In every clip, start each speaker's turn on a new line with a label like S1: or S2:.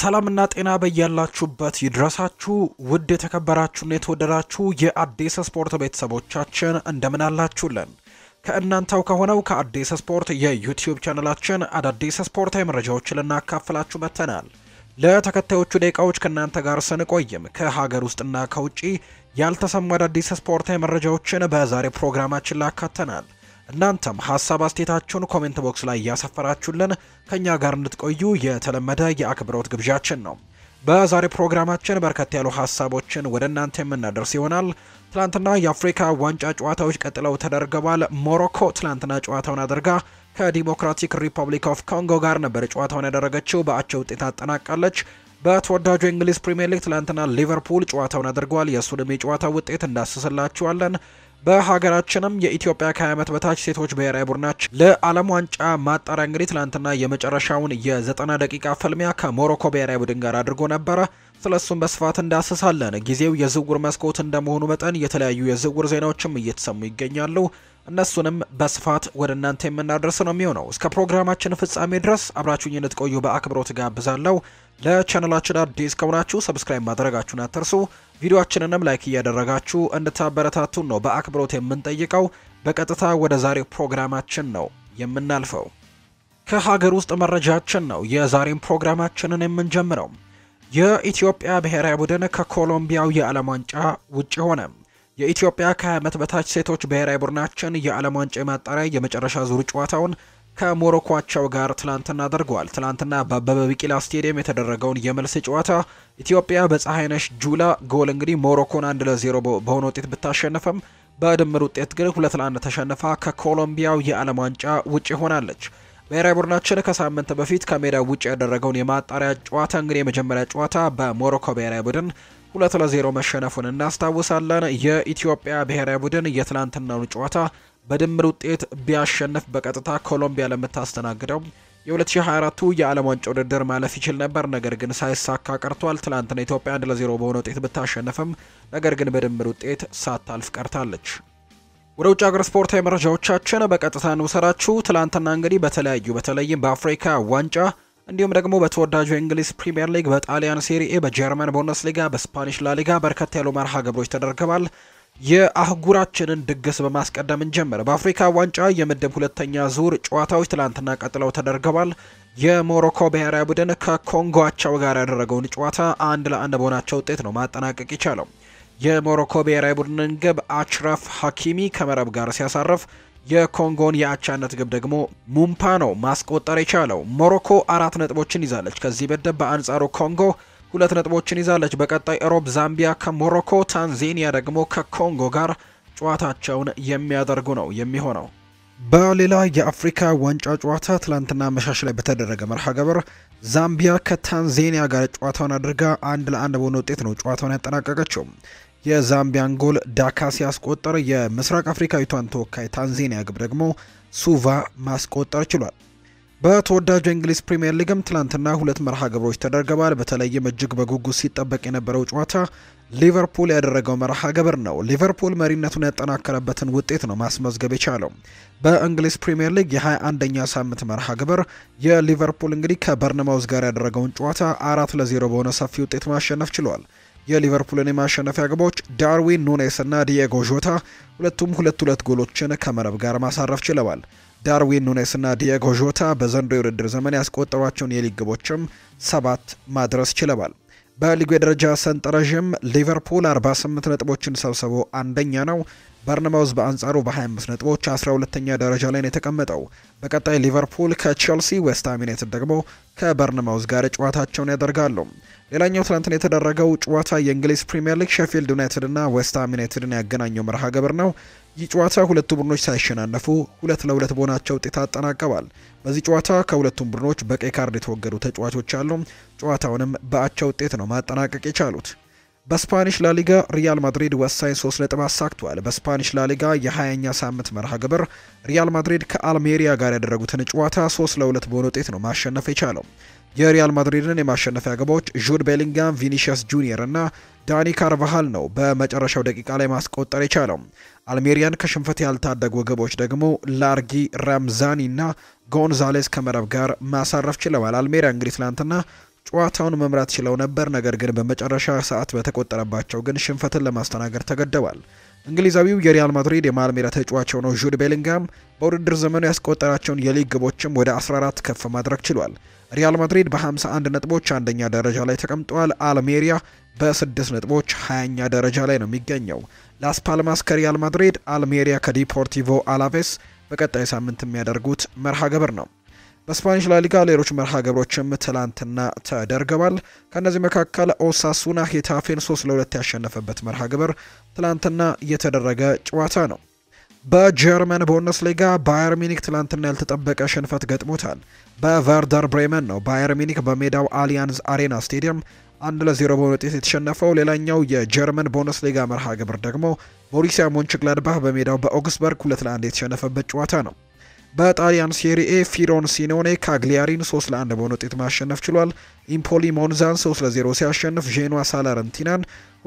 S1: ሰላምና ጤና በያላችሁበት ይድረሳችሁ። ውድ የተከበራችሁና የተወደዳችሁ የአዲስ ስፖርት ቤተሰቦቻችን እንደምን አላችሁልን? ከእናንተው ከሆነው ከአዲስ ስፖርት የዩቲዩብ ቻነላችን አዳዲስ ስፖርታዊ መረጃዎች ልናካፍላችሁ መጥተናል። ለተከታዮቹ ደቂቃዎች ከእናንተ ጋር ስንቆይም ከሀገር ውስጥና ከውጪ ያልተሰሙ አዳዲስ ስፖርታዊ መረጃዎችን በዛሬ ፕሮግራማችን ላካተናል። እናንተም ሀሳብ አስቴታችሁን ኮሜንት ቦክስ ላይ እያሰፈራችሁልን ከእኛ ጋር እንድትቆዩ የተለመደ የአክብሮት ግብዣችን ነው። በዛሬ ፕሮግራማችን በርከት ያሉ ሀሳቦችን ወደ እናንተ የምናደርስ ይሆናል። ትላንትና የአፍሪካ ዋንጫ ጨዋታዎች ቀጥለው ተደርገዋል። ሞሮኮ ትላንትና ጨዋታውን አድርጋ ከዲሞክራቲክ ሪፐብሊክ ኦፍ ኮንጎ ጋር ነበር ጨዋታውን ያደረገችው፣ በአቸው ውጤት አጠናቃለች። በተወዳጁ እንግሊዝ ፕሪምየር ሊግ ትላንትና ሊቨርፑል ጨዋታውን አድርጓል። የእሱንም የጨዋታ ውጤት እንዳስስላችኋለን። በሀገራችንም የኢትዮጵያ ከ20 ዓመት በታች ሴቶች ብሔራዊ ቡድናችን ለዓለም ዋንጫ ማጣሪያ እንግዲህ ትላንትና የመጨረሻውን የዘጠና ደቂቃ ፍልሚያ ከሞሮኮ ብሔራዊ ቡድን ጋር አድርጎ ነበረ። ስለሱም በስፋት እንዳስሳለን። ጊዜው የዝውውር መስኮት እንደመሆኑ መጠን የተለያዩ የዝውውር ዜናዎችም እየተሰሙ ይገኛሉ። እነሱንም በስፋት ወደ እናንተ የምናደርስ ነው የሚሆነው። እስከ ፕሮግራማችን ፍጻሜ ድረስ አብራችሁኝ እንድትቆዩ በአክብሮት ጋብዛለሁ። ለቻናላችን አዲስ ከሆናችሁ ሰብስክራይብ ማድረጋችሁን አትርሱ። ቪዲዮችንንም ላይክ እያደረጋችሁ እንድታበረታቱን ነው በአክብሮት የምንጠይቀው። በቀጥታ ወደ ዛሬው ፕሮግራማችን ነው የምናልፈው። ከሀገር ውስጥ መረጃችን ነው የዛሬን ፕሮግራማችንን የምንጀምረው። የኢትዮጵያ ብሔራዊ ቡድን ከኮሎምቢያው የዓለም ዋንጫ ውጭ ሆነ። የኢትዮጵያ ከ20 ዓመት በታች ሴቶች ብሔራዊ ቡድናችን የዓለም ዋንጫ የማጣሪያ የመጨረሻ ዙር ጨዋታውን ከሞሮኳቸው ጋር ትላንትና አድርጓል። ትላንትና በአበበ ቢቂላ ስቴዲየም የተደረገውን የመልስ ጨዋታ ኢትዮጵያ በፀሐይነሽ ጁላ ጎል እንግዲህ ሞሮኮን አንድ ለዜሮ በሆነ ውጤት ብታሸንፍም በድምር ውጤት ግን ሁለት ለአንድ ተሸንፋ ከኮሎምቢያው የዓለም ዋንጫ ውጭ ሆናለች። ብሔራዊ ቡድናችን ከሳምንት በፊት ከሜዳ ውጭ ያደረገውን የማጣሪያ ጨዋታ እንግዲህ የመጀመሪያ ጨዋታ በሞሮኮ ብሔራዊ ቡድን ሁለት ለዜሮ መሸነፉን እናስታውሳለን። የኢትዮጵያ ብሔራዊ ቡድን የትላንትናውን ጨዋታ በድምር ውጤት ቢያሸንፍ በቀጥታ ኮሎምቢያ ለምታስተናግደው የ2024 የዓለም ዋንጫ ውድድር ማለፍ ይችል ነበር። ነገር ግን ሳይሳካ ቀርቷል። ትላንትና ኢትዮጵያ 1 ለ0 በሆነ ውጤት ብታሸንፍም ነገር ግን በድምር ውጤት ሳታልፍ ቀርታለች። ወደ ውጭ ሀገር ስፖርታዊ መረጃዎቻችን በቀጥታ እንውሰራችሁ። ትላንትና እንግዲህ በተለያዩ በተለይም በአፍሪካ ዋንጫ እንዲሁም ደግሞ በተወዳጁ የእንግሊዝ ፕሪምየር ሊግ፣ በጣሊያን ሴሪኤ፣ በጀርመን ሊጋ በስፓኒሽ ላሊጋ በርከት ያሉ መርሃ ግብሮች ተደርገዋል። የአህጉራችንን ድግስ በማስቀደም እንጀምር። በአፍሪካ ዋንጫ የምድብ ሁለተኛ ዙር ጨዋታዎች ትላንትና ቀጥለው ተደርገዋል። የሞሮኮ ብሔራዊ ቡድን ከኮንጎ አቻው ጋር ያደረገውን ጨዋታ አንድ ለአንድ በሆናቸው ውጤት ነው ማጠናቀቅ የቻለው። የሞሮኮ ብሔራዊ ቡድንን ግብ አችራፍ ሐኪሚ ከመረብ ጋር ሲያሳርፍ፣ የኮንጎን የአቻነት ግብ ደግሞ ሙምፓ ነው ማስቆጠር የቻለው። ሞሮኮ አራት ነጥቦችን ይዛለች ከዚህ ምድብ። በአንጻሩ ኮንጎ ሁለት ነጥቦችን ይዛለች። በቀጣይ ሮብ ዛምቢያ ከሞሮኮ፣ ታንዜኒያ ደግሞ ከኮንጎ ጋር ጨዋታቸውን የሚያደርጉ ነው የሚሆነው። በሌላ የአፍሪካ ዋንጫ ጨዋታ ትላንትና መሻሽ ላይ በተደረገ መርሃ ግብር ዛምቢያ ከታንዜኒያ ጋር ጨዋታውን አድርጋ አንድ ለአንድ በሆነ ውጤት ነው ጨዋታውን ያጠናቀቀችው። የዛምቢያን ጎል ዳካ ሲያስቆጠር የምስራቅ አፍሪካዊቷን ተወካይ ታንዜኒያ ግብ ደግሞ ሱቫ ማስቆጠር ችሏል። በተወዳጁ የእንግሊዝ ፕሪምየር ሊግም ትላንትና ሁለት መርሃ ግብሮች ተደርገዋል። በተለይም እጅግ በጉጉት ሲጠበቅ የነበረው ጨዋታ ሊቨርፑል ያደረገው መርሃ ግብር ነው። ሊቨርፑል መሪነቱን ያጠናከረበትን ውጤት ነው ማስመዝገብ የቻለው። በእንግሊዝ ፕሪምየር ሊግ የ21ኛ ሳምንት መርሃ ግብር የሊቨርፑል እንግዲህ ከበርንማውዝ ጋር ያደረገውን ጨዋታ አራት ለዜሮ በሆነ ሰፊ ውጤት ማሸነፍ ችሏል። የሊቨርፑልን የማሸነፊያ ግቦች ዳርዊን ኑኔስ እና ዲኤጎ ዦታ ሁለቱም ሁለት ሁለት ጎሎችን ከመረብ ጋር ማሳረፍ ችለዋል። ዳርዊን ኑኔስና ዲየጎ ዦታ በዘንድሮ የውድድር ዘመን ያስቆጠሯቸውን የሊግ ግቦችም ሰባት ማድረስ ችለዋል። በሊጉ የደረጃ ሰንጠረዥም ሊቨርፑል 48 ነጥቦችን ሰብስቦ አንደኛ ነው። በርነማውዝ በአንጻሩ በ25 ነጥቦች 12ተኛ ደረጃ ላይ ነው የተቀመጠው። በቀጣይ ሊቨርፑል ከቼልሲ፣ ዌስትሃም ዩናይትድ ደግሞ ከበርነማውዝ ጋር ጨዋታቸውን ያደርጋሉ። ሌላኛው ትናንትና የተደረገው ጨዋታ የእንግሊዝ ፕሪምየር ሊግ ሼፊልድ ዩናይትድና ዌስትሃም ዩናይትድን ያገናኘው መርሃ ግብር ነው። ይህ ጨዋታ ሁለቱ ቡድኖች ሳይሸናነፉ ሁለት ለሁለት በሆናቸው ውጤት አጠናቀዋል። በዚህ ጨዋታ ከሁለቱም ቡድኖች በቀይ ካርድ የተወገዱ ተጫዋቾች አሉ። ጨዋታውንም በአቻ ውጤት ነው ማጠናቀቅ የቻሉት። በስፓኒሽ ላሊጋ ሪያል ማድሪድ ወሳኝ ሶስት ነጥብ አሳክቷል። በስፓኒሽ ላሊጋ የ20ኛ ሳምንት መርሃ ግብር ሪያል ማድሪድ ከአልሜሪያ ጋር ያደረጉትን ጨዋታ ሶስት ለሁለት በሆነ ውጤት ነው ማሸነፍ የቻለው። የሪያል ማድሪድን የማሸነፊያ ግቦች ጁድ ቤሊንጋም፣ ቪኒሽስ ጁኒየር እና ዳኒ ካርቫሃል ነው በመጨረሻው ደቂቃ ላይ ማስቆጠር የቻለው። አልሜሪያን ከሽንፈት ያልታደጉ ግቦች ደግሞ ላርጊ፣ ራምዛኒ እና ጎንዛሌስ ከመረብ ጋር ማሳረፍ ችለዋል። አልሜሪያ እንግዲህ ትላንትና ጨዋታውን መምራት ችለው ነበር፣ ነገር ግን በመጨረሻ ሰዓት በተቆጠረባቸው ግን ሽንፈትን ለማስተናገድ ተገደዋል። እንግሊዛዊው የሪያል ማድሪድ የማልሜዳ ሜዳ ተጫዋች የሆነው ጁድ ቤሊንጋም በውድድር ዘመኑ ያስቆጠራቸውን የሊግ ግቦችም ወደ 14 ከፍ ማድረግ ችሏል። ሪያል ማድሪድ በ51 ነጥቦች አንደኛ ደረጃ ላይ ተቀምጧል። አልሜሪያ በ6 ነጥቦች 20ኛ ደረጃ ላይ ነው የሚገኘው። ላስ ፓልማስ ከሪያል ማድሪድ፣ አልሜሪያ ከዲፖርቲቮ አላቬስ በቀጣይ ሳምንት የሚያደርጉት መርሃ ግብር ነው። በስፓኒሽ ላሊጋ ሌሎች መርሃ ግብሮችም ትላንትና ተደርገዋል። ከእነዚህ መካከል ኦሳሱና ሄታፌን 3 ለ2 ያሸነፈበት መርሃ ግብር ትላንትና የተደረገ ጨዋታ ነው። በጀርመን ቡንደስሊጋ ባየር ሚኒክ ትላንትና ያልተጠበቀ ሽንፈት ገጥሞታል። በቨርደር ብሬመን ነው ባየር ሚኒክ በሜዳው አሊያንዝ አሬና ስቴዲየም አንድ ለዜሮ በሆነ ውጤት የተሸነፈው። ሌላኛው የጀርመን ቡንደስሊጋ መርሃ ግብር ደግሞ ቦሪሲያ ሞንችግላድባህ በሜዳው በኦግስበርግ ሁለት ለአንድ የተሸነፈበት ጨዋታ ነው። በጣሊያን ሴሪኤ ፊሮን ሲኖኔ ካግሊያሪን 3 ለ1 በሆነ ውጤት ማሸነፍ ችሏል። ኢምፖሊ ሞንዛን 3 ለ0 ሲያሸንፍ ዤኗ ሳላረንቲናን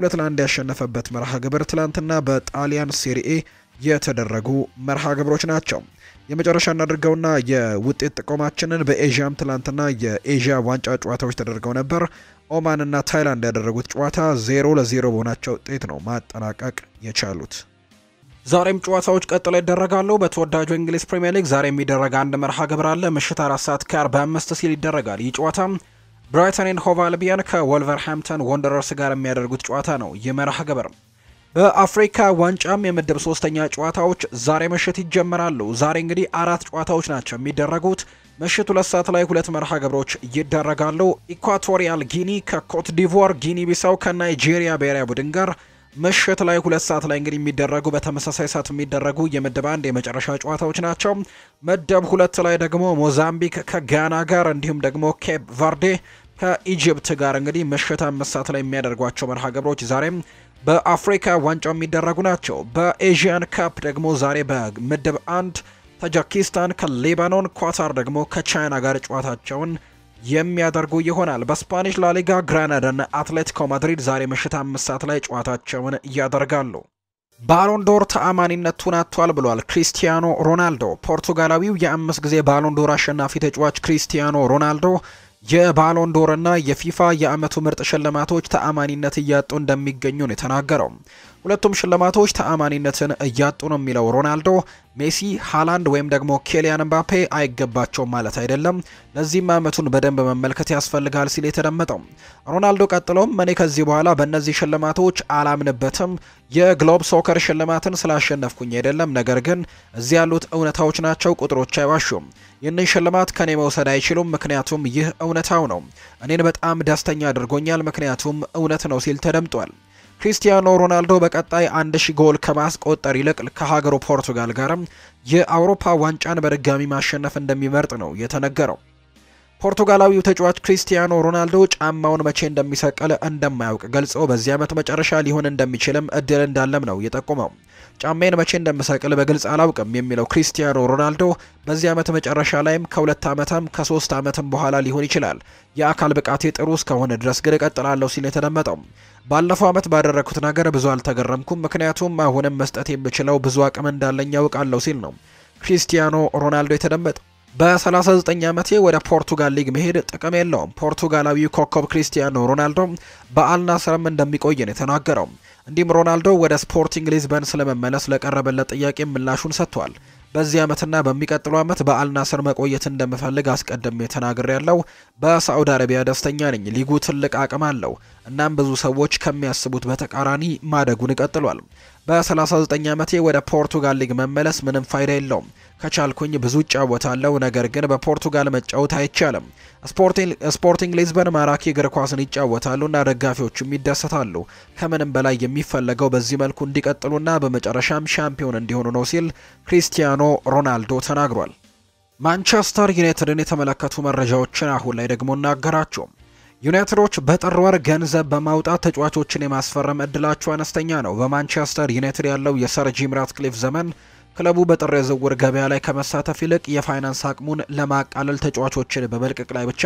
S1: 2 ለ1 ያሸነፈበት መርሃ ግብር ትላንትና በጣሊያን ሴሪኤ የተደረጉ መርሃ ግብሮች ናቸው። የመጨረሻ እናድርገውና የውጤት ጥቆማችንን በኤዥያም ትላንትና የኤዥያ ዋንጫ ጨዋታዎች ተደርገው ነበር። ኦማን ታይላንድ ያደረጉት ጨዋታ ዜሮ ለዜሮ በሆናቸው ውጤት ነው ማጠናቀቅ የቻሉት። ዛሬም ጨዋታዎች ቀጥለው ይደረጋሉ። በተወዳጁ እንግሊዝ ፕሪምየር ሊግ ዛሬ የሚደረግ አንድ መርሃ ግብር አለ። ምሽት አራት ሰዓት ከ45 ሲል ይደረጋል። ይህ ጨዋታ ብራይተን ኤንድ ሆቭ አልቢዮን ከወልቨርሃምፕተን ወንደረርስ ጋር የሚያደርጉት ጨዋታ ነው። ይህ መርሃ ግብር በአፍሪካ ዋንጫም የምድብ ሶስተኛ ጨዋታዎች ዛሬ ምሽት ይጀመራሉ። ዛሬ እንግዲህ አራት ጨዋታዎች ናቸው የሚደረጉት። ምሽት ሁለት ሰዓት ላይ ሁለት መርሃ ግብሮች ይደረጋሉ። ኢኳቶሪያል ጊኒ ከኮት ዲቮር፣ ጊኒ ቢሳው ከናይጄሪያ ብሔራዊ ቡድን ጋር ምሽት ላይ ሁለት ሰዓት ላይ እንግዲህ የሚደረጉ በተመሳሳይ ሰዓት የሚደረጉ የምድብ አንድ የመጨረሻ ጨዋታዎች ናቸው። ምድብ ሁለት ላይ ደግሞ ሞዛምቢክ ከጋና ጋር እንዲሁም ደግሞ ኬፕ ቫርዴ ከኢጅፕት ጋር እንግዲህ ምሽት አምስት ሰዓት ላይ የሚያደርጓቸው መርሃ ግብሮች ዛሬም በአፍሪካ ዋንጫው የሚደረጉ ናቸው። በኤዥያን ካፕ ደግሞ ዛሬ በምድብ አንድ ታጂኪስታን ከሌባኖን፣ ኳታር ደግሞ ከቻይና ጋር ጨዋታቸውን የሚያደርጉ ይሆናል። በስፓኒሽ ላሊጋ ግራናዳና አትሌቲኮ ማድሪድ ዛሬ ምሽት አምስት ሰዓት ላይ ጨዋታቸውን ያደርጋሉ። ባሎንዶር ተአማኒነቱን አጥቷል ብሏል ክሪስቲያኖ ሮናልዶ። ፖርቱጋላዊው የአምስት ጊዜ ባሎንዶር አሸናፊ ተጫዋች ክሪስቲያኖ ሮናልዶ የባሎንዶርና የፊፋ የአመቱ ምርጥ ሽልማቶች ተአማኒነት እያጡ እንደሚገኙ ነው የተናገረው። ሁለቱም ሽልማቶች ተአማኒነትን እያጡ ነው የሚለው ሮናልዶ፣ ሜሲ፣ ሃላንድ ወይም ደግሞ ኬሊያን ምባፔ አይገባቸውም ማለት አይደለም። ለዚህም ዓመቱን በደንብ መመልከት ያስፈልጋል ሲል የተደመጠው ሮናልዶ ቀጥሎም እኔ ከዚህ በኋላ በእነዚህ ሽልማቶች አላምንበትም። የግሎብ ሶከር ሽልማትን ስላሸነፍኩኝ አይደለም፣ ነገር ግን እዚህ ያሉት እውነታዎች ናቸው። ቁጥሮች አይዋሹም። ይህንን ሽልማት ከኔ መውሰድ አይችሉም፣ ምክንያቱም ይህ እውነታው ነው። እኔን በጣም ደስተኛ አድርጎኛል፣ ምክንያቱም እውነት ነው ሲል ተደምጧል። ክሪስቲያኖ ሮናልዶ በቀጣይ አንድ ሺ ጎል ከማስቆጠር ይልቅ ከሀገሩ ፖርቱጋል ጋርም የአውሮፓ ዋንጫን በድጋሚ ማሸነፍ እንደሚመርጥ ነው የተነገረው። ፖርቱጋላዊው ተጫዋች ክሪስቲያኖ ሮናልዶ ጫማውን መቼ እንደሚሰቅል እንደማያውቅ ገልጾ በዚህ ዓመት መጨረሻ ሊሆን እንደሚችልም እድል እንዳለም ነው የጠቁመው። ጫማዬን መቼ እንደምሰቅል በግልጽ አላውቅም የሚለው ክሪስቲያኖ ሮናልዶ በዚህ ዓመት መጨረሻ ላይም ከሁለት ዓመትም ከሶስት ዓመትም በኋላ ሊሆን ይችላል የአካል ብቃቴ ጥሩ እስከሆነ ድረስ ግን እቀጥላለሁ ሲል የተደመጠው ባለፈው ዓመት ባደረግኩት ነገር ብዙ አልተገረምኩም፣ ምክንያቱም አሁንም መስጠት የምችለው ብዙ አቅም እንዳለኝ ያውቃለሁ ሲል ነው ክሪስቲያኖ ሮናልዶ የተደመጠ በ በ39 ዓመቴ ወደ ፖርቱጋል ሊግ መሄድ ጥቅም የለውም። ፖርቱጋላዊ ኮከብ ክሪስቲያኖ ሮናልዶ በአልናስርም እንደሚቆይ ነው የተናገረው። እንዲሁም ሮናልዶ ወደ ስፖርቲንግ ሊዝበን ስለመመለስ ለቀረበለት ጥያቄ ምላሹን ሰጥቷል። በዚህ ዓመትና በሚቀጥለው ዓመት በአልናስር መቆየት እንደምፈልግ አስቀድሜ ተናግሬ ያለው በሳዑዲ አረቢያ ደስተኛ ነኝ። ሊጉ ትልቅ አቅም አለው። እናም ብዙ ሰዎች ከሚያስቡት በተቃራኒ ማደጉን ይቀጥሏል በ በ39 ዓመቴ ወደ ፖርቱጋል ሊግ መመለስ ምንም ፋይዳ የለውም። ከቻልኩኝ ብዙ እጫወታለሁ፣ ነገር ግን በፖርቱጋል መጫወት አይቻልም። ስፖርቲንግ ሊዝበን ማራኪ እግር ኳስን ይጫወታሉና ደጋፊዎቹም ይደሰታሉ። ከምንም በላይ የሚፈለገው በዚህ መልኩ እንዲቀጥሉና በመጨረሻም ሻምፒዮን እንዲሆኑ ነው ሲል ክሪስቲያኖ ሮናልዶ ተናግሯል። ማንቸስተር ዩናይትድን የተመለከቱ መረጃዎችን አሁን ላይ ደግሞ እናገራቸው። ዩናይትዶች በጥር ወር ገንዘብ በማውጣት ተጫዋቾችን የማስፈረም እድላቸው አነስተኛ ነው። በማንቸስተር ዩናይትድ ያለው የሰር ጂም ራትክሊፍ ዘመን ክለቡ በጥር የዝውውር ገበያ ላይ ከመሳተፍ ይልቅ የፋይናንስ አቅሙን ለማቃለል ተጫዋቾችን በመልቀቅ ላይ ብቻ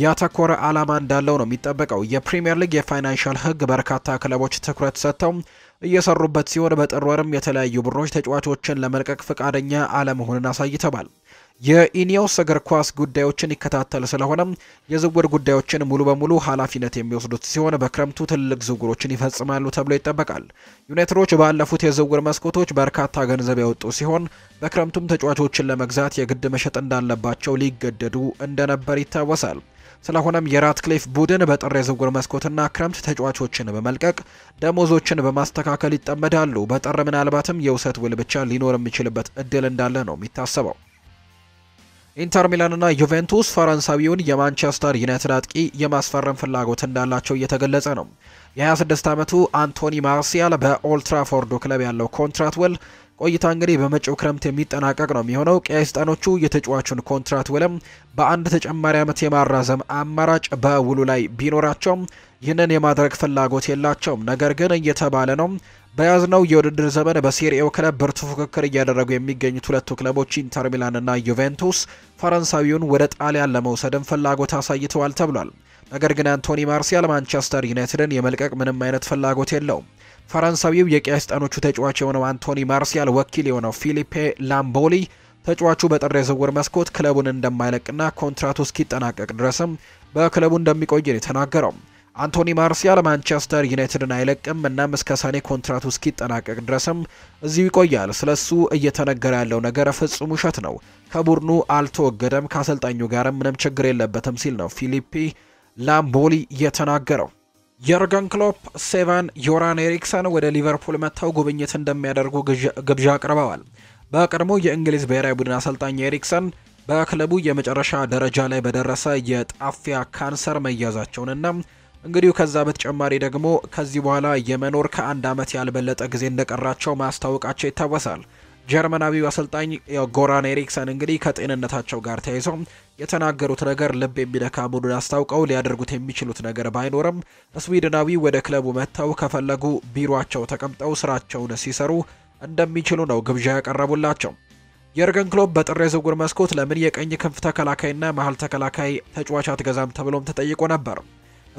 S1: ያተኮረ ዓላማ እንዳለው ነው የሚጠበቀው። የፕሪምየር ሊግ የፋይናንሻል ሕግ በርካታ ክለቦች ትኩረት ሰጥተው እየሰሩበት ሲሆን በጥር ወርም የተለያዩ ቡድኖች ተጫዋቾችን ለመልቀቅ ፈቃደኛ አለመሆንን አሳይተዋል። የኢኒዮስ እግር ኳስ ጉዳዮችን ይከታተል ስለሆነም የዝውውር ጉዳዮችን ሙሉ በሙሉ ኃላፊነት የሚወስዱት ሲሆን በክረምቱ ትልቅ ዝውውሮችን ይፈጽማሉ ተብሎ ይጠበቃል። ዩናይትዶች ባለፉት የዝውውር መስኮቶች በርካታ ገንዘብ ያወጡ ሲሆን በክረምቱም ተጫዋቾችን ለመግዛት የግድ መሸጥ እንዳለባቸው ሊገደዱ እንደነበር ይታወሳል። ስለሆነም የራትክሊፍ ቡድን በጥር የዝውውር መስኮትና ክረምት ተጫዋቾችን በመልቀቅ ደሞዞችን በማስተካከል ይጠመዳሉ። በጥር ምናልባትም የውሰት ውል ብቻ ሊኖር የሚችልበት እድል እንዳለ ነው የሚታሰበው። ኢንተር ሚላንና ዩቬንቱስ ፈረንሳዊውን የማንቸስተር ዩናይትድ አጥቂ የማስፈረም ፍላጎት እንዳላቸው እየተገለጸ ነው። የ26 ዓመቱ አንቶኒ ማርሲያል በኦልትራፎርዶ ክለብ ያለው ኮንትራት ውል ቆይታ እንግዲህ በመጪው ክረምት የሚጠናቀቅ ነው የሚሆነው። ቀይ የተጫዋቹን ኮንትራት ውልም በአንድ ተጨማሪ ዓመት የማራዘም አማራጭ በውሉ ላይ ቢኖራቸውም ይህንን የማድረግ ፍላጎት የላቸውም። ነገር ግን እየተባለ ነው በያዝነው የውድድር ዘመን በሴሪኤው ክለብ ብርቱ ፉክክር እያደረጉ የሚገኙት ሁለቱ ክለቦች ኢንተር ና ዩቬንቱስ ፈረንሳዊውን ወደ ጣሊያን ለመውሰድም ፍላጎት አሳይተዋል ተብሏል። ነገር ግን አንቶኒ ማርሲያል ማንቸስተር ዩናይትድን የመልቀቅ ምንም አይነት ፍላጎት የለውም። ፈረንሳዊው የቀያስጣኖቹ ተጫዋች የሆነው አንቶኒ ማርሲያል ወኪል የሆነው ፊሊፔ ላምቦሊ ተጫዋቹ በጥር የዝውውር መስኮት ክለቡን እንደማይለቅና ኮንትራቱ እስኪጠናቀቅ ድረስም በክለቡ እንደሚቆይ የተናገረው አንቶኒ ማርሲያል ማንቸስተር ዩናይትድን አይለቅም። እናም እስከ ሰኔ ኮንትራቱ እስኪጠናቀቅ ድረስም እዚሁ ይቆያል። ስለሱ እየተነገረ ያለው ነገር ፍጹም ውሸት ነው። ከቡድኑ አልተወገደም፣ ከአሰልጣኙ ጋርም ምንም ችግር የለበትም ሲል ነው ፊሊፒ ላምቦሊ የተናገረው። የርገን ክሎፕ ሴቫን ዮራን ኤሪክሰን ወደ ሊቨርፑል መጥተው ጉብኝት እንደሚያደርጉ ግብዣ አቅርበዋል። በቀድሞ የእንግሊዝ ብሔራዊ ቡድን አሰልጣኝ ኤሪክሰን በክለቡ የመጨረሻ ደረጃ ላይ በደረሰ የጣፊያ ካንሰር መያዛቸውንና እንግዲሁ ከዛ በተጨማሪ ደግሞ ከዚህ በኋላ የመኖር ከአንድ ዓመት ያልበለጠ ጊዜ እንደቀራቸው ማስታወቃቸው ይታወሳል። ጀርመናዊው አሰልጣኝ ጎራን ኤሪክሰን እንግዲህ ከጤንነታቸው ጋር ተያይዞ የተናገሩት ነገር ልብ የሚነካ መሆኑን አስታውቀው ሊያደርጉት የሚችሉት ነገር ባይኖርም ስዊድናዊ ወደ ክለቡ መጥተው ከፈለጉ ቢሮቸው ተቀምጠው ስራቸውን ሲሰሩ እንደሚችሉ ነው ግብዣ ያቀረቡላቸው። የርገን ክሎብ በጥር የዝውውር መስኮት ለምን የቀኝ ክንፍ ተከላካይና መሀል ተከላካይ ተጫዋች አትገዛም ተብሎም ተጠይቆ ነበር።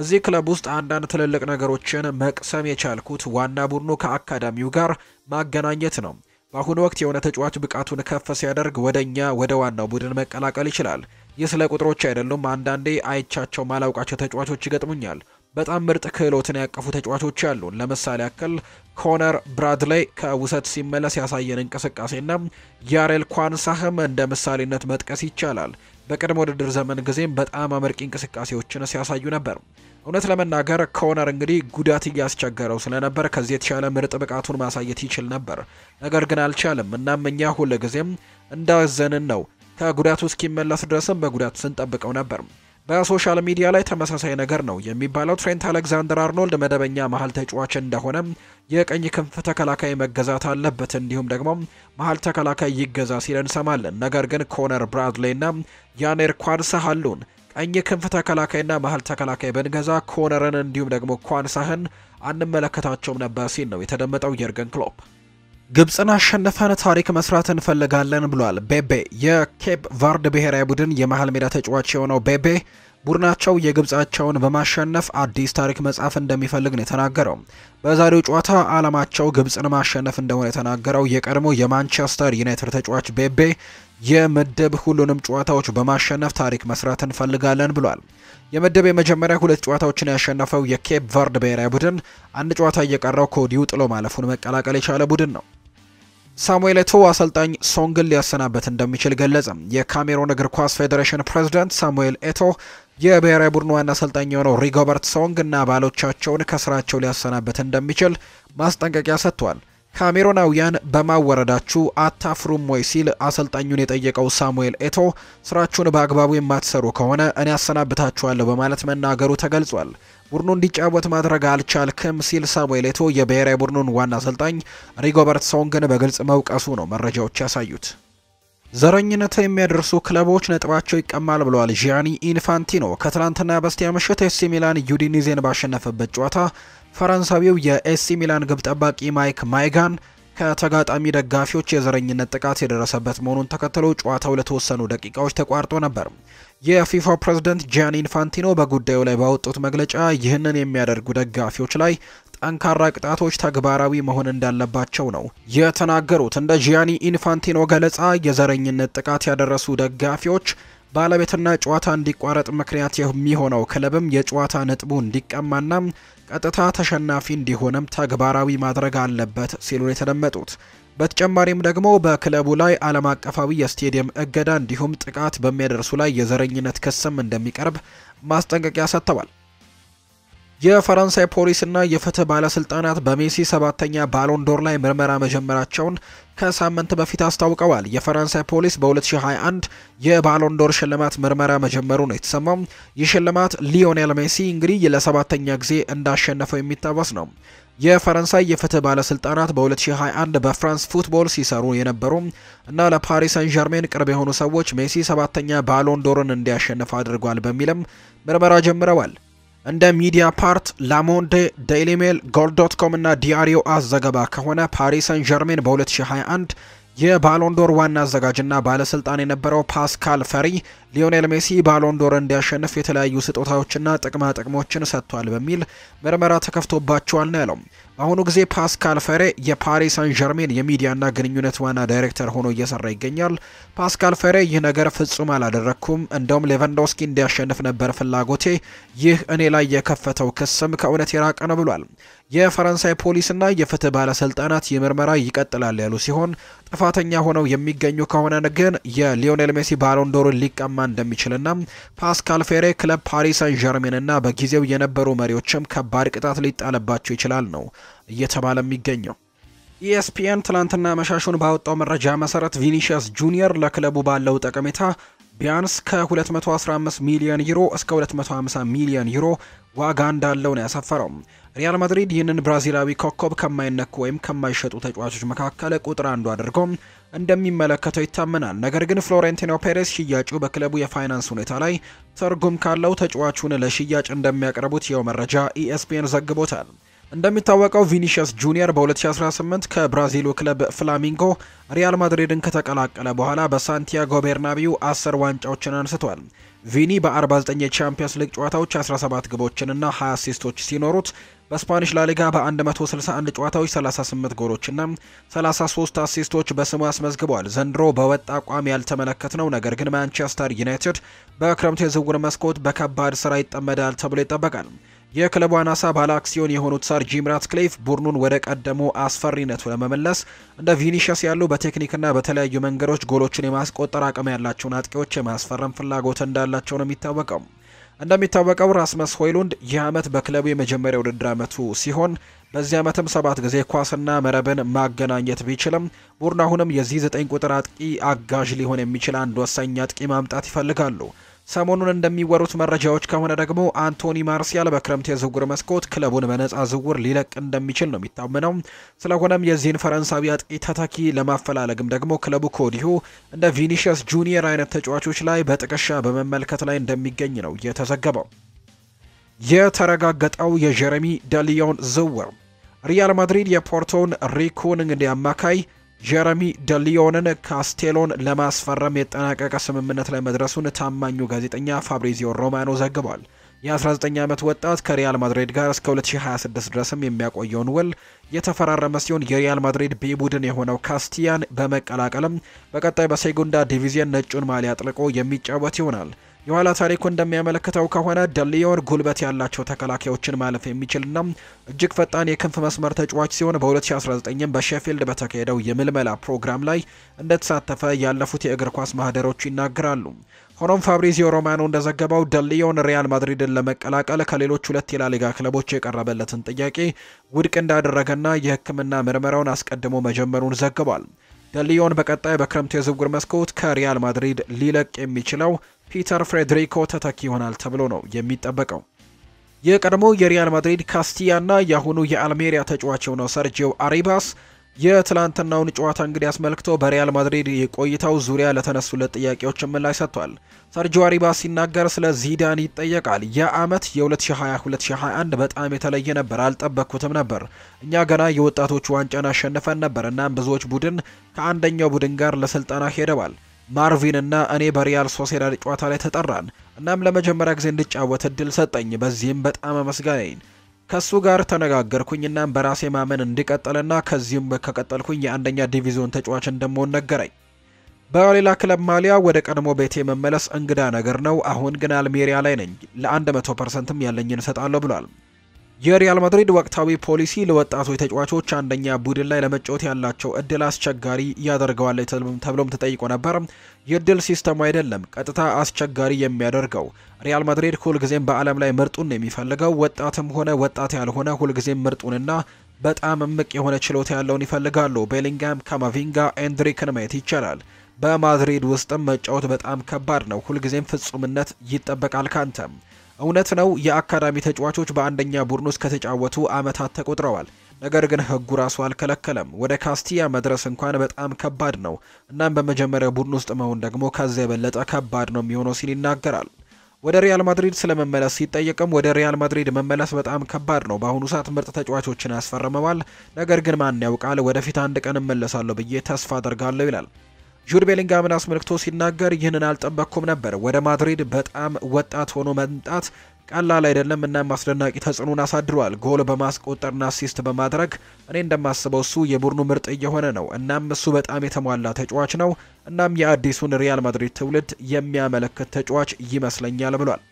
S1: እዚህ ክለብ ውስጥ አንዳንድ ትልልቅ ነገሮችን መቅሰም የቻልኩት ዋና ቡድኑ ከአካዳሚው ጋር ማገናኘት ነው። በአሁኑ ወቅት የሆነ ተጫዋች ብቃቱን ከፍ ሲያደርግ ወደ እኛ ወደ ዋናው ቡድን መቀላቀል ይችላል። ይህ ስለ ቁጥሮች አይደሉም። አንዳንዴ አይቻቸው ማላውቃቸው ተጫዋቾች ይገጥሙኛል። በጣም ምርጥ ክህሎትን ያቀፉ ተጫዋቾች አሉ ለምሳሌ ያክል ኮነር ብራድላይ ከውሰት ሲመለስ ያሳየን እንቅስቃሴና ያሬል ኳንሳህም እንደ ምሳሌነት መጥቀስ ይቻላል። በቅድመ ውድድር ዘመን ጊዜም በጣም አመርቂ እንቅስቃሴዎችን ሲያሳዩ ነበር። እውነት ለመናገር ኮነር እንግዲህ ጉዳት እያስቸገረው ስለነበር ከዚህ የተሻለ ምርጥ ብቃቱን ማሳየት ይችል ነበር፣ ነገር ግን አልቻለም። እናም እኛ ጊዜም እንዳዘንን ነው። ከጉዳቱ እስኪመለስ ድረስም በጉዳት ስንጠብቀው ነበር። በሶሻል ሚዲያ ላይ ተመሳሳይ ነገር ነው የሚባለው። ትሬንት አሌክዛንደር አርኖልድ መደበኛ መሀል ተጫዋች እንደሆነ የቀኝ ክንፍ ተከላካይ መገዛት አለበት፣ እንዲሁም ደግሞ መሀል ተከላካይ ይገዛ ሲል እንሰማለን። ነገር ግን ኮነር ብራድሌይና ያኔር ኳንሳህ አሉን። ቀኝ ክንፍ ተከላካይና መሀል ተከላካይ ብንገዛ ኮነርን እንዲሁም ደግሞ ኳንሳህን አንመለከታቸውም ነበር ሲል ነው የተደመጠው የርገን ክሎፕ። ግብፅን አሸንፈን ታሪክ መስራት እንፈልጋለን ብሏል ቤቤ። የኬፕ ቫርድ ብሔራዊ ቡድን የመሀል ሜዳ ተጫዋች የሆነው ቤቤ ቡድናቸው የግብጻቸውን በማሸነፍ አዲስ ታሪክ መጻፍ እንደሚፈልግ ነው የተናገረው። በዛሬው ጨዋታ አላማቸው ግብጽን ማሸነፍ እንደሆነ የተናገረው የቀድሞ የማንቸስተር ዩናይትድ ተጫዋች ቤቤ የምድብ ሁሉንም ጨዋታዎች በማሸነፍ ታሪክ መስራት እንፈልጋለን ብሏል። የምድብ የመጀመሪያ ሁለት ጨዋታዎችን ያሸነፈው የኬፕ ቨርድ ብሔራዊ ቡድን አንድ ጨዋታ እየቀረው ከወዲሁ ጥሎ ማለፉን መቀላቀል የቻለ ቡድን ነው። ሳሙኤል ኤቶ አሰልጣኝ ሶንግን ሊያሰናበት እንደሚችል ገለጸ። የካሜሮን እግር ኳስ ፌዴሬሽን ፕሬዝዳንት ሳሙኤል ኤቶ የብሔራዊ ቡድኑ ዋና አሰልጣኝ የሆነው ሪጎበርት ሶንግ እና ባሎቻቸውን ከስራቸው ሊያሰናበት እንደሚችል ማስጠንቀቂያ ሰጥቷል። ካሜሮናውያን በማወረዳችሁ አታፍሩም ወይ ሲል አሰልጣኙን የጠየቀው ሳሙኤል ኤቶ ስራችሁን በአግባቡ የማትሰሩ ከሆነ እኔ አሰናብታችኋለሁ በማለት መናገሩ ተገልጿል። ቡድኑ እንዲጫወት ማድረግ አልቻልክም ሲል ሳሙኤል ኤቶ የብሔራዊ ቡድኑን ዋና አሰልጣኝ ሪጎበርት ሶንግን በግልጽ መውቀሱ ነው መረጃዎች ያሳዩት። ዘረኝነት የሚያደርሱ ክለቦች ነጥባቸው ይቀማል ብለዋል ዣኒ ኢንፋንቲኖ። ከትላንትና በስቲያ ምሽት ኤሲ ሚላን ዩዲኒዜን ባሸነፈበት ጨዋታ ፈረንሳዊው የኤሲ ሚላን ግብ ጠባቂ ማይክ ማይጋን ከተጋጣሚ ደጋፊዎች የዘረኝነት ጥቃት የደረሰበት መሆኑን ተከትሎ ጨዋታው ለተወሰኑ ደቂቃዎች ተቋርጦ ነበር። የፊፋ ፕሬዝደንት ጃን ኢንፋንቲኖ በጉዳዩ ላይ ባወጡት መግለጫ ይህንን የሚያደርጉ ደጋፊዎች ላይ ጠንካራ ቅጣቶች ተግባራዊ መሆን እንዳለባቸው ነው የተናገሩት። እንደ ጂያኒ ኢንፋንቲኖ ገለጻ የዘረኝነት ጥቃት ያደረሱ ደጋፊዎች ባለቤትና ጨዋታ እንዲቋረጥ ምክንያት የሚሆነው ክለብም የጨዋታ ነጥቡ እንዲቀማና ቀጥታ ተሸናፊ እንዲሆንም ተግባራዊ ማድረግ አለበት ሲሉ የተደመጡት። በተጨማሪም ደግሞ በክለቡ ላይ ዓለም አቀፋዊ የስቴዲየም እገዳ እንዲሁም ጥቃት በሚያደርሱ ላይ የዘረኝነት ክስም እንደሚቀርብ ማስጠንቀቂያ ሰጥተዋል። የፈረንሳይ ፖሊስና የፍትህ ባለስልጣናት በሜሲ ሰባተኛ ባሎንዶር ላይ ምርመራ መጀመራቸውን ከሳምንት በፊት አስታውቀዋል። የፈረንሳይ ፖሊስ በ2021 የባሎንዶር ሽልማት ምርመራ መጀመሩ ነው የተሰማው። ይህ ሽልማት ሊዮኔል ሜሲ እንግዲህ ለሰባተኛ ጊዜ እንዳሸነፈው የሚታወስ ነው። የፈረንሳይ የፍትህ ባለስልጣናት በ2021 በፍራንስ ፉትቦል ሲሰሩ የነበሩ እና ለፓሪስ ሰን ዠርሜን ቅርብ የሆኑ ሰዎች ሜሲ ሰባተኛ ባሎንዶርን እንዲያሸንፍ አድርጓል በሚልም ምርመራ ጀምረዋል። እንደ ሚዲያ ፓርት፣ ላሞንዴ፣ ዴይሊ ሜል፣ ጎል ዶት ኮም እና ዲያሪዮ አዝ ዘገባ ከሆነ ፓሪስ ሰን ዠርሜን በ2021 የባሎንዶር ዋና አዘጋጅና ባለስልጣን የነበረው ፓስካል ፈሪ ሊዮኔል ሜሲ ባሎንዶር እንዲያሸንፍ የተለያዩ ስጦታዎችና ጥቅማ ጥቅሞችን ሰጥቷል በሚል ምርመራ ተከፍቶባቸዋል ነው ያለው። በአሁኑ ጊዜ ፓስካል ፈሬ የፓሪስ ሳን ዠርሜን የሚዲያና ግንኙነት ዋና ዳይሬክተር ሆኖ እየሰራ ይገኛል። ፓስካል ፈሬ ይህ ነገር ፍጹም አላደረግኩም፣ እንደውም ሌቫንዶስኪ እንዲያሸንፍ ነበር ፍላጎቴ፣ ይህ እኔ ላይ የከፈተው ክስም ከእውነት የራቀ ነው ብሏል። የፈረንሳይ ፖሊስና የፍትህ ባለስልጣናት የምርመራ ምርመራ ይቀጥላል ያሉ ሲሆን ጥፋተኛ ሆነው የሚገኙ ከሆነ ግን የሊዮኔል ሜሲ ባሎንዶሩን ሊቀማ እንደሚችልና ፓስካል ፌሬ ክለብ ፓሪስ ሳን ዠርሜንና በጊዜው የነበሩ መሪዎችም ከባድ ቅጣት ሊጣለባቸው ይችላል ነው እየተባለ የሚገኘው። ኢኤስፒኤን ትላንትና መሻሹን ባወጣው መረጃ መሰረት ቪኒሽስ ጁኒየር ለክለቡ ባለው ጠቀሜታ ቢያንስ ከ215 ሚሊዮን ዩሮ እስከ 250 ሚሊዮን ዩሮ ዋጋ እንዳለው ነው ያሰፈረው። ሪያል ማድሪድ ይህንን ብራዚላዊ ኮከብ ከማይነኩ ወይም ከማይሸጡ ተጫዋቾች መካከል ቁጥር አንዱ አድርጎ እንደሚመለከተው ይታመናል። ነገር ግን ፍሎሬንቲኖ ፔሬስ ሽያጩ በክለቡ የፋይናንስ ሁኔታ ላይ ትርጉም ካለው ተጫዋቹን ለሽያጭ እንደሚያቀርቡት ይኸው መረጃ ኢኤስፒኤን ዘግቦታል። እንደሚታወቀው ቪኒሽስ ጁኒየር በ2018 ከብራዚሉ ክለብ ፍላሚንጎ ሪያል ማድሪድን ከተቀላቀለ በኋላ በሳንቲያጎ ቤርናቢው 10 ዋንጫዎችን አንስቷል። ቪኒ በ49 የቻምፒየንስ ሊግ ጨዋታዎች 17 ግቦችንና 20 አሲስቶች ሲኖሩት በስፓኒሽ ላሊጋ በ161 ጨዋታዎች 38 ጎሎችና 33 አሲስቶች በስሙ አስመዝግቧል። ዘንድሮ በወጥ አቋም ያልተመለከት ነው። ነገር ግን ማንቸስተር ዩናይትድ በክረምቱ የዝውውር መስኮት በከባድ ስራ ይጠመዳል ተብሎ ይጠበቃል። የክለቡ አናሳ ባለ አክሲዮን የሆኑት ሳር ጂም ራትክሊፍ ቡድኑን ወደ ቀደሙ አስፈሪነቱ ለመመለስ እንደ ቪኒሽስ ያሉ በቴክኒክና በተለያዩ መንገዶች ጎሎችን የማስቆጠር አቅም ያላቸውን አጥቂዎች የማስፈረም ፍላጎት እንዳላቸው ነው የሚታወቀው። እንደሚታወቀው ራስመስ ሆይሉንድ ይህ ዓመት በክለቡ የመጀመሪያ ውድድር ዓመቱ ሲሆን በዚህ ዓመትም ሰባት ጊዜ ኳስና መረብን ማገናኘት ቢችልም ቡድኑ አሁንም የዚህ ዘጠኝ ቁጥር አጥቂ አጋዥ ሊሆን የሚችል አንድ ወሳኝ አጥቂ ማምጣት ይፈልጋሉ። ሰሞኑን እንደሚወሩት መረጃዎች ከሆነ ደግሞ አንቶኒ ማርሲያል በክረምት የዝውውር መስኮት ክለቡን በነፃ ዝውውር ሊለቅ እንደሚችል ነው የሚታመነው። ስለሆነም የዚህን ፈረንሳዊ አጥቂ ተተኪ ለማፈላለግም ደግሞ ክለቡ ከወዲሁ እንደ ቪኒሽስ ጁኒየር አይነት ተጫዋቾች ላይ በጥቅሻ በመመልከት ላይ እንደሚገኝ ነው የተዘገበው። የተረጋገጠው የጀረሚ ደሊዮን ዝውውር ሪያል ማድሪድ የፖርቶን ሪኩን እንግዲህ አማካይ ጀረሚ ደሊዮንን ካስቴሎን ለማስፈረም የተጠናቀቀ ስምምነት ላይ መድረሱን ታማኙ ጋዜጠኛ ፋብሪዚዮ ሮማኖ ዘግቧል። የ19 ዓመት ወጣት ከሪያል ማድሪድ ጋር እስከ 2026 ድረስም የሚያቆየውን ውል የተፈራረመ ሲሆን የሪያል ማድሪድ ቢ ቡድን የሆነው ካስቲያን በመቀላቀልም በቀጣይ በሴጉንዳ ዲቪዚየን ነጩን ማሊያ አጥልቆ የሚጫወት ይሆናል። የኋላ ታሪኩ እንደሚያመለክተው ከሆነ ደሊዮር ጉልበት ያላቸው ተከላካዮችን ማለፍ የሚችልና እጅግ ፈጣን የክንፍ መስመር ተጫዋች ሲሆን በ2019 በሼፊልድ በተካሄደው የምልመላ ፕሮግራም ላይ እንደተሳተፈ ያለፉት የእግር ኳስ ማህደሮች ይናገራሉ። ሆኖም ፋብሪዚዮ ሮማኖ እንደዘገበው ደሊዮን ሪያል ማድሪድን ለመቀላቀል ከሌሎች ሁለት የላሊጋ ክለቦች የቀረበለትን ጥያቄ ውድቅ እንዳደረገና የሕክምና ምርመራውን አስቀድሞ መጀመሩን ዘግቧል። ሊዮን በቀጣይ በክረምቱ የዝውውር መስኮት ከሪያል ማድሪድ ሊለቅ የሚችለው ፒተር ፍሬድሪኮ ተተኪ ይሆናል ተብሎ ነው የሚጠበቀው። የቀድሞ የሪያል ማድሪድ ካስቲያና የአሁኑ የአልሜሪያ ተጫዋች ነው ሰርጂዮ አሪባስ የትላንትናውን ጨዋታ እንግዲህ አስመልክቶ በሪያል ማድሪድ የቆይታው ዙሪያ ለተነሱለት ጥያቄዎች ምላሽ ሰጥቷል። ሰርጆ አሪባ ሲናገር ስለ ዚዳን ይጠየቃል። የአመት የ2020-2021 በጣም የተለየ ነበር፣ አልጠበቅኩትም ነበር። እኛ ገና የወጣቶቹ ዋንጫን አሸንፈን ነበር። እናም ብዙዎች ቡድን ከአንደኛው ቡድን ጋር ለስልጠና ሄደዋል። ማርቪን እና እኔ በሪያል ሶሴዳድ ጨዋታ ላይ ተጠራን። እናም ለመጀመሪያ ጊዜ እንድጫወት እድል ሰጠኝ። በዚህም በጣም አመስጋኝ ነኝ። ከሱ ጋር ተነጋገርኩኝና በራሴ ማመን እንድቀጥልና ከዚሁም ከቀጠልኩኝ የአንደኛ ዲቪዚዮን ተጫዋች እንደመሆን ነገረኝ። በሌላ ክለብ ማሊያ ወደ ቀድሞ ቤቴ መመለስ እንግዳ ነገር ነው። አሁን ግን አልሜሪያ ላይ ነኝ። ለ100 ፐርሰንትም ያለኝን እሰጣለሁ ብሏል። የሪያል ማድሪድ ወቅታዊ ፖሊሲ ለወጣቶች ተጫዋቾች አንደኛ ቡድን ላይ ለመጫወት ያላቸው እድል አስቸጋሪ ያደርገዋል ተብሎም ተጠይቆ ነበር። የእድል ሲስተሙ አይደለም ቀጥታ አስቸጋሪ የሚያደርገው። ሪያል ማድሪድ ሁልጊዜም በዓለም ላይ ምርጡን ነው የሚፈልገው። ወጣትም ሆነ ወጣት ያልሆነ ሁልጊዜም ምርጡንና በጣም እምቅ የሆነ ችሎታ ያለውን ይፈልጋሉ። ቤሊንጋም፣ ካማቪንጋ፣ ኤንድሪክን ማየት ይቻላል። በማድሪድ ውስጥም መጫወት በጣም ከባድ ነው። ሁልጊዜም ፍጹምነት ይጠበቃል ካንተም እውነት ነው የአካዳሚ ተጫዋቾች በአንደኛ ቡድን ውስጥ ከተጫወቱ ዓመታት ተቆጥረዋል። ነገር ግን ህጉ ራሱ አልከለከለም። ወደ ካስቲያ መድረስ እንኳን በጣም ከባድ ነው። እናም በመጀመሪያ ቡድን ውስጥ መሆን ደግሞ ከዚያ የበለጠ ከባድ ነው የሚሆነው ሲል ይናገራል። ወደ ሪያል ማድሪድ ስለመመለስ ሲጠየቅም ወደ ሪያል ማድሪድ መመለስ በጣም ከባድ ነው። በአሁኑ ሰዓት ምርጥ ተጫዋቾችን ያስፈርመዋል። ነገር ግን ማን ያውቃል፣ ወደፊት አንድ ቀን እመለሳለሁ ብዬ ተስፋ አደርጋለሁ ይላል። ጁድ ቤሊንጋምን አስመልክቶ ሲናገር ይህንን አልጠበቅኩም ነበር። ወደ ማድሪድ በጣም ወጣት ሆኖ መምጣት ቀላል አይደለም እና አስደናቂ ተጽዕኖን አሳድሯል። ጎል በማስቆጠርና አሲስት በማድረግ እኔ እንደማስበው እሱ የቡድኑ ምርጥ እየሆነ ነው። እናም እሱ በጣም የተሟላ ተጫዋች ነው። እናም የአዲሱን ሪያል ማድሪድ ትውልድ የሚያመለክት ተጫዋች ይመስለኛል ብሏል።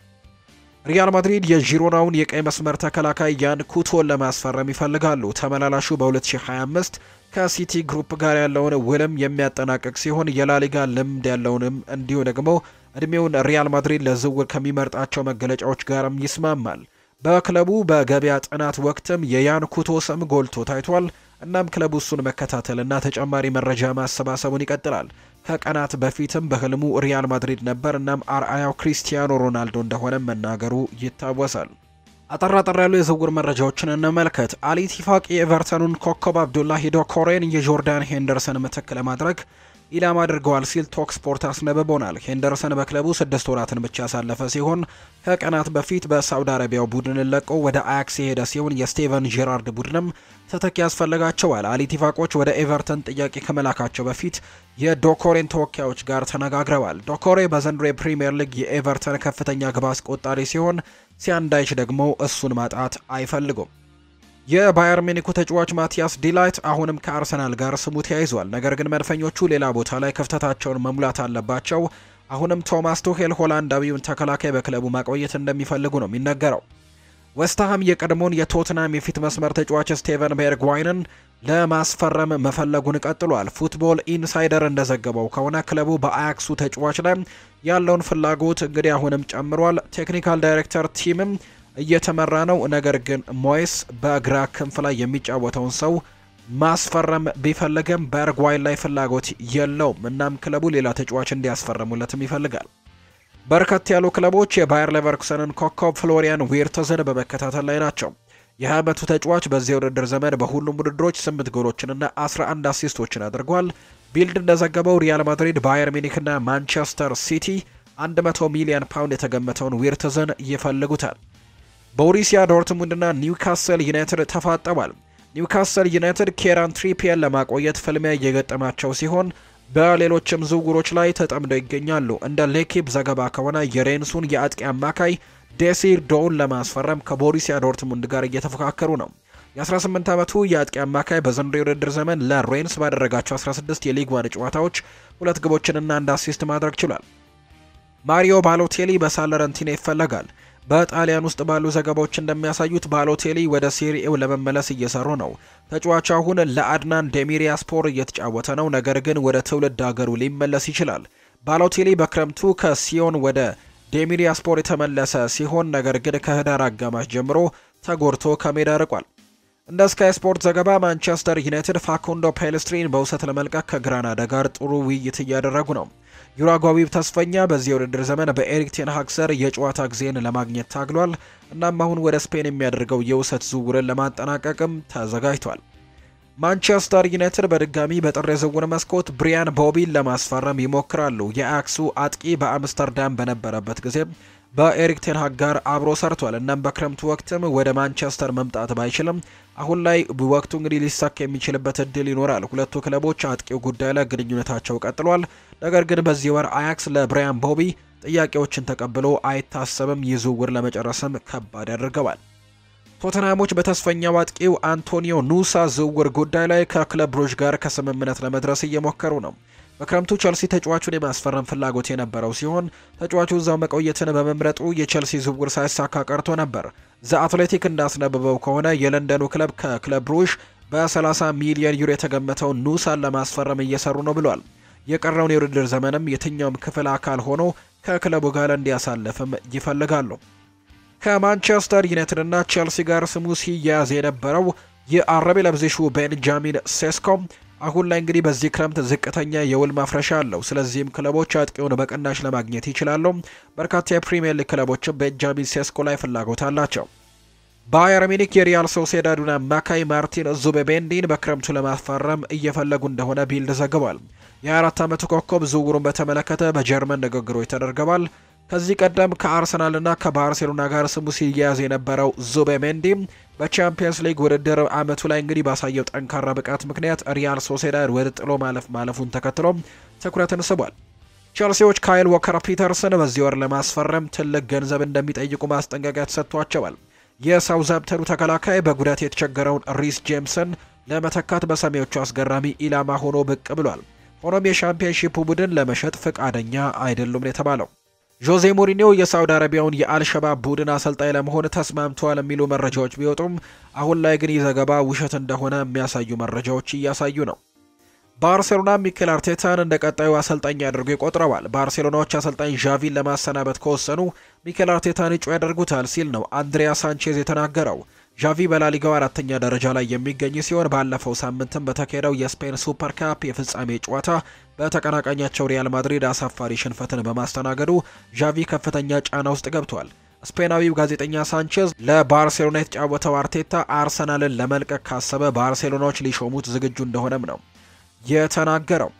S1: ሪያል ማድሪድ የጂሮናውን የቀይ መስመር ተከላካይ ያን ኩቶን ለማስፈረም ይፈልጋሉ። ተመላላሹ በ2025 ከሲቲ ግሩፕ ጋር ያለውን ውልም የሚያጠናቅቅ ሲሆን የላሊጋ ልምድ ያለውንም እንዲሁ ደግሞ እድሜውን ሪያል ማድሪድ ለዝውውር ከሚመርጣቸው መገለጫዎች ጋርም ይስማማል። በክለቡ በገበያ ጥናት ወቅትም የያን ኩቶ ስም ጎልቶ ታይቷል። እናም ክለቡ እሱን መከታተልና ተጨማሪ መረጃ ማሰባሰቡን ይቀጥላል። ከቀናት በፊትም በህልሙ ሪያል ማድሪድ ነበር። እናም አርአያው ክሪስቲያኖ ሮናልዶ እንደሆነ መናገሩ ይታወሳል። አጠራጠር ያሉ የዝውውር መረጃዎችን እንመልከት። አሊ ቲፋቂ የኤቨርተኑን ኮከብ አብዱላሂ ዶኮሬን የጆርዳን ሄንደርሰን ምትክ ለማድረግ ኢላማ አድርገዋል ሲል ቶክ ስፖርት አስነብቦናል። ሄንደርሰን በክለቡ ስድስት ወራትን ብቻ ያሳለፈ ሲሆን ከቀናት በፊት በሳውዲ አረቢያው ቡድን ለቆ ወደ አያክስ የሄደ ሲሆን የስቴቨን ጄራርድ ቡድንም ተተኪ ያስፈልጋቸዋል። አሊቲፋቆች ወደ ኤቨርተን ጥያቄ ከመላካቸው በፊት የዶኮሬን ተወካዮች ጋር ተነጋግረዋል። ዶኮሬ በዘንድሮ የፕሪምየር ሊግ የኤቨርተን ከፍተኛ ግብ አስቆጣሪ ሲሆን ሲያንዳይች ደግሞ እሱን ማጣት አይፈልጉም። የባየር ሚኒኩ ተጫዋች ማቲያስ ዲላይት አሁንም ከአርሰናል ጋር ስሙ ተያይዟል። ነገር ግን መድፈኞቹ ሌላ ቦታ ላይ ክፍተታቸውን መሙላት አለባቸው። አሁንም ቶማስ ቱሄል ሆላንዳዊውን ተከላካይ በክለቡ ማቆየት እንደሚፈልጉ ነው የሚነገረው። ዌስትሃም የቀድሞውን የቶትናም የፊት መስመር ተጫዋች ስቴቨን ቤርግዋይንን ለማስፈረም መፈለጉን ቀጥሏል። ፉትቦል ኢንሳይደር እንደዘገበው ከሆነ ክለቡ በአያክሱ ተጫዋች ላይ ያለውን ፍላጎት እንግዲህ አሁንም ጨምሯል። ቴክኒካል ዳይሬክተር ቲምም እየተመራ ነው። ነገር ግን ሞይስ በግራ ክንፍ ላይ የሚጫወተውን ሰው ማስፈረም ቢፈልግም በእርጓይ ላይ ፍላጎት የለውም። እናም ክለቡ ሌላ ተጫዋች እንዲያስፈርሙለትም ይፈልጋል። በርከት ያሉ ክለቦች የባየር ሌቨርኩሰንን ኮከብ ፍሎሪያን ዊርትዝን በመከታተል ላይ ናቸው። ይህ ዓመቱ ተጫዋች በዚህ ውድድር ዘመን በሁሉም ውድድሮች ስምንት ጎሎችንና 11 አሲስቶችን አድርጓል። ቢልድ እንደዘገበው ሪያል ማድሪድ፣ ባየር ሚኒክና ማንቸስተር ሲቲ 100 ሚሊዮን ፓውንድ የተገመተውን ዊርትዝን ይፈልጉታል። ቦሩሲያ ዶርትሙንድና ኒውካስል ዩናይትድ ተፋጠዋል። ኒውካስል ዩናይትድ ኬራን ትሪፒየር ለማቆየት ፍልሚያ እየገጠማቸው ሲሆን በሌሎችም ዝውውሮች ላይ ተጠምደው ይገኛሉ። እንደ ሌኪፕ ዘገባ ከሆነ የሬንሱን የአጥቂ አማካይ ዴሲር ዶውን ለማስፈረም ከቦሪሲያ ዶርትሙንድ ጋር እየተፎካከሩ ነው። የ18 ዓመቱ የአጥቂ አማካይ በዘንድሮ የውድድር ዘመን ለሬንስ ባደረጋቸው 16 የሊግ ዋን ጨዋታዎች ሁለት ግቦችንና አንድ አሲስት ማድረግ ችሏል። ማሪዮ ባሎቴሊ በሳለረንቲና ይፈለጋል። በጣሊያን ውስጥ ባሉ ዘገባዎች እንደሚያሳዩት ባሎቴሊ ወደ ሴሪኤው ለመመለስ እየሰሩ ነው። ተጫዋቹ አሁን ለአድናን ዴሚሪያስፖር እየተጫወተ ነው፣ ነገር ግን ወደ ትውልድ አገሩ ሊመለስ ይችላል። ባሎቴሊ በክረምቱ ከሲዮን ወደ ዴሚሪያስፖር የተመለሰ ሲሆን ነገር ግን ከህዳር አጋማሽ ጀምሮ ተጎድቶ ከሜዳ ርቋል። እንደ ስካይ ስፖርት ዘገባ ማንቸስተር ዩናይትድ ፋኩንዶ ፔልስትሪን በውሰት ለመልቀቅ ከግራናዳ ጋር ጥሩ ውይይት እያደረጉ ነው። ዩራጓዊው ተስፈኛ በዚህ የውድድር ዘመን በኤሪክ ቴንሃግ ስር የጨዋታ ጊዜን ለማግኘት ታግሏል። እናም አሁን ወደ ስፔን የሚያደርገው የውሰት ዝውውርን ለማጠናቀቅም ተዘጋጅቷል። ማንቸስተር ዩናይትድ በድጋሚ በጥር የዝውውር መስኮት ብሪያን ቦቢን ለማስፈረም ይሞክራሉ። የአክሱ አጥቂ በአምስተርዳም በነበረበት ጊዜ በኤሪክ ቴንሃግ ጋር አብሮ ሰርቷል። እናም በክረምቱ ወቅትም ወደ ማንቸስተር መምጣት ባይችልም አሁን ላይ ወቅቱ እንግዲህ ሊሳካ የሚችልበት እድል ይኖራል። ሁለቱ ክለቦች አጥቂው ጉዳይ ላይ ግንኙነታቸው ቀጥሏል። ነገር ግን በዚህ ወር አያክስ ለብራያን ቦቢ ጥያቄዎችን ተቀብሎ አይታሰብም። ይህ ለመጨረስም ከባድ ያደርገዋል። ቶተናሞች በተስፈኛው አጥቂው አንቶኒዮ ኑሳ ዝውውር ጉዳይ ላይ ከክለብ ብሩጅ ጋር ከስምምነት ለመድረስ እየሞከሩ ነው። በክረምቱ ቸልሲ ተጫዋቹን የማስፈረም ፍላጎት የነበረው ሲሆን ተጫዋቹ እዛው መቆየትን በመምረጡ የቸልሲ ዝውውር ሳይሳካ ቀርቶ ነበር። ዘ አትሌቲክ እንዳስነበበው ከሆነ የለንደኑ ክለብ ከክለብ ብሩዥ በ30 ሚሊዮን ዩሮ የተገመተውን ኑሳን ለማስፈረም እየሰሩ ነው ብሏል። የቀረውን የውድድር ዘመንም የትኛውም ክፍል አካል ሆኖ ከክለቡ ጋር እንዲያሳልፍም ይፈልጋሉ። ከማንቸስተር ዩናይትድ ቸልሲ ጋር ስሙ ሲያያዝ የነበረው የአረቤ ለብዜሹ ቤንጃሚን ሴስኮም አሁን ላይ እንግዲህ በዚህ ክረምት ዝቅተኛ የውል ማፍረሻ አለው። ስለዚህም ክለቦች አጥቂውን በቅናሽ ለማግኘት ይችላሉ። በርካታ የፕሪምየር ሊግ ክለቦችም ቤንጃሚን ሴስኮ ላይ ፍላጎት አላቸው። ባየር ሚኒክ የሪያል ሶሴዳዱን አማካይ ማርቲን ዙቤሜንዲን በክረምቱ ለማፈረም እየፈለጉ እንደሆነ ቢልድ ዘግቧል። የ24 ዓመቱ ኮከብ ዝውውሩን በተመለከተ በጀርመን ንግግሮች ተደርገዋል። ከዚህ ቀደም ከአርሰናልና ከባርሴሎና ጋር ስሙ ሲያያዝ የነበረው ዙቤሜንዲ በቻምፒየንስ ሊግ ውድድር አመቱ ላይ እንግዲህ ባሳየው ጠንካራ ብቃት ምክንያት ሪያል ሶሴዳድ ወደ ጥሎ ማለፍ ማለፉን ተከትሎ ትኩረትን ስቧል። ቸልሲዎች ካይል ዎከር ፒተርስን በዚህ ወር ለማስፈረም ትልቅ ገንዘብ እንደሚጠይቁ ማስጠንቀቂያ ተሰጥቷቸዋል። የሳውዛምተኑ ተከላካይ በጉዳት የተቸገረውን ሪስ ጄምስን ለመተካት በሰሜዎቹ አስገራሚ ኢላማ ሆኖ ብቅ ብሏል። ሆኖም የሻምፒየንሺፑ ቡድን ለመሸጥ ፈቃደኛ አይደሉም የተባለው ጆዜ ሞሪኒዮ የሳውዲ አረቢያውን የአልሸባብ ቡድን አሰልጣኝ ለመሆን ተስማምተዋል የሚሉ መረጃዎች ቢወጡም አሁን ላይ ግን ይህ ዘገባ ውሸት እንደሆነ የሚያሳዩ መረጃዎች እያሳዩ ነው። ባርሴሎና ሚኬል አርቴታን እንደ ቀጣዩ አሰልጣኝ አድርጎ ይቆጥረዋል። ባርሴሎናዎች አሰልጣኝ ዣቪን ለማሰናበት ከወሰኑ ሚኬል አርቴታን እጩ ያደርጉታል ሲል ነው አንድሪያ ሳንቼዝ የተናገረው። ዣቪ በላሊጋው አራተኛ ደረጃ ላይ የሚገኝ ሲሆን ባለፈው ሳምንትም በተካሄደው የስፔን ሱፐር ካፕ የፍጻሜ ጨዋታ በተቀናቃኛቸው ሪያል ማድሪድ አሳፋሪ ሽንፈትን በማስተናገዱ ዣቪ ከፍተኛ ጫና ውስጥ ገብቷል። ስፔናዊው ጋዜጠኛ ሳንቼዝ ለባርሴሎና የተጫወተው አርቴታ አርሰናልን ለመልቀቅ ካሰበ ባርሴሎናዎች ሊሾሙት ዝግጁ እንደሆነም ነው የተናገረው።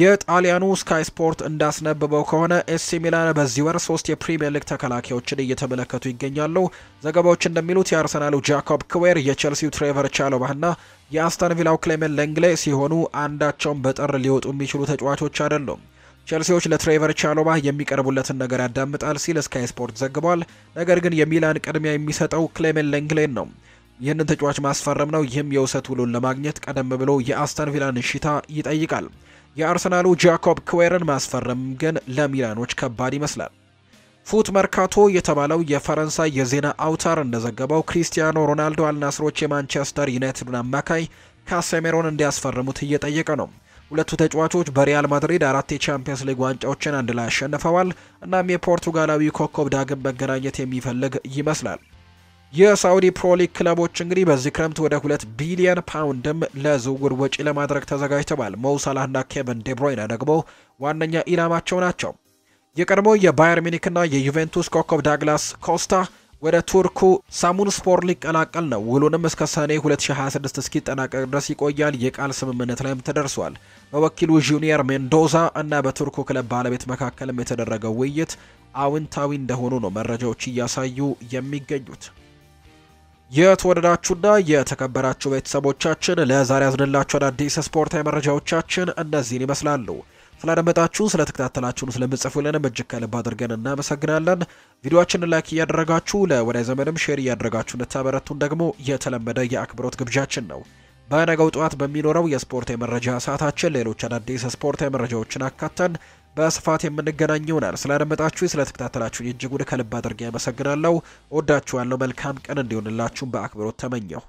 S1: የጣሊያኑ ስካይ ስፖርት እንዳስነበበው ከሆነ ኤሲ ሚላን በዚህ ወር ሶስት የፕሪምየር ሊግ ተከላካዮችን እየተመለከቱ ይገኛሉ። ዘገባዎች እንደሚሉት የአርሰናሉ ጃኮብ ክዌር፣ የቼልሲው ትሬቨር ቻሎባህና የአስተን ቪላው ክሌመን ለንግሌ ሲሆኑ አንዳቸውም በጠር ሊወጡ የሚችሉ ተጫዋቾች አይደሉም። ቸልሲዎች ለትሬቨር ቻሎባ የሚቀርቡለትን ነገር ያዳምጣል ሲል ስካይ ስፖርት ዘግቧል። ነገር ግን የሚላን ቅድሚያ የሚሰጠው ክሌሜን ለንግሌን ነው። ይህንን ተጫዋች ማስፈረም ነው። ይህም የውሰት ውሉን ለማግኘት ቀደም ብሎ የአስተን ቪላን እሽታ ይጠይቃል። የአርሰናሉ ጃኮብ ክዌርን ማስፈረም ግን ለሚላኖች ከባድ ይመስላል። ፉት መርካቶ የተባለው የፈረንሳይ የዜና አውታር እንደዘገበው ክሪስቲያኖ ሮናልዶ አልናስሮች የማንቸስተር ዩናይትዱን አማካይ ካሴሜሮን እንዲያስፈርሙት እየጠየቀ ነው። ሁለቱ ተጫዋቾች በሪያል ማድሪድ አራት የቻምፒየንስ ሊግ ዋንጫዎችን አንድ ላይ አሸንፈዋል። እናም የፖርቱጋላዊ ኮከብ ዳግም መገናኘት የሚፈልግ ይመስላል። የሳውዲ ፕሮ ሊግ ክለቦች እንግዲህ በዚህ ክረምት ወደ ሁለት ቢሊየን ፓውንድም ለዝውውር ወጪ ለማድረግ ተዘጋጅተዋል። ሞሳላህና ኬቨን ዴብሮይነ ደግሞ ዋነኛ ኢላማቸው ናቸው። የቀድሞ የባየር ሚኒክና የዩቬንቱስ ኮከብ ዳግላስ ኮስታ ወደ ቱርኩ ሳሙን ስፖር ሊቀላቀል ነው። ውሉንም እስከ ሰኔ 2026 እስኪጠናቀቅ ድረስ ይቆያል። የቃል ስምምነት ላይም ተደርሷል። በወኪሉ ጁኒየር ሜንዶዛ እና በቱርኩ ክለብ ባለቤት መካከልም የተደረገው ውይይት አውንታዊ እንደሆኑ ነው መረጃዎች እያሳዩ የሚገኙት። የተወደዳችሁና የተከበራችሁ ቤተሰቦቻችን ለዛሬ ያዝንላችሁ አዳዲስ ስፖርታዊ መረጃዎቻችን እነዚህን ይመስላሉ። ስላደመጣችሁን፣ ስለተከታተላችሁን፣ ስለምጽፉልንም እጅግ ከልብ አድርገን እናመሰግናለን። ቪዲዮችንን ላይክ እያደረጋችሁ ለወዳጅ ዘመንም ሼር እያደረጋችሁ እንድታበረቱን ደግሞ የተለመደ የአክብሮት ግብዣችን ነው። በነገው ጠዋት በሚኖረው የስፖርታዊ የመረጃ ሰዓታችን ሌሎች አዳዲስ ስፖርታዊ መረጃዎችን አካተን በስፋት የምንገናኝ ይሆናል። ስላደመጣችሁ ስለተከታተላችሁኝ እጅጉን ከልብ አድርጌ አመሰግናለሁ። ወዳችኋለሁ። መልካም ቀን እንዲሆንላችሁም በአክብሮት ተመኘሁ።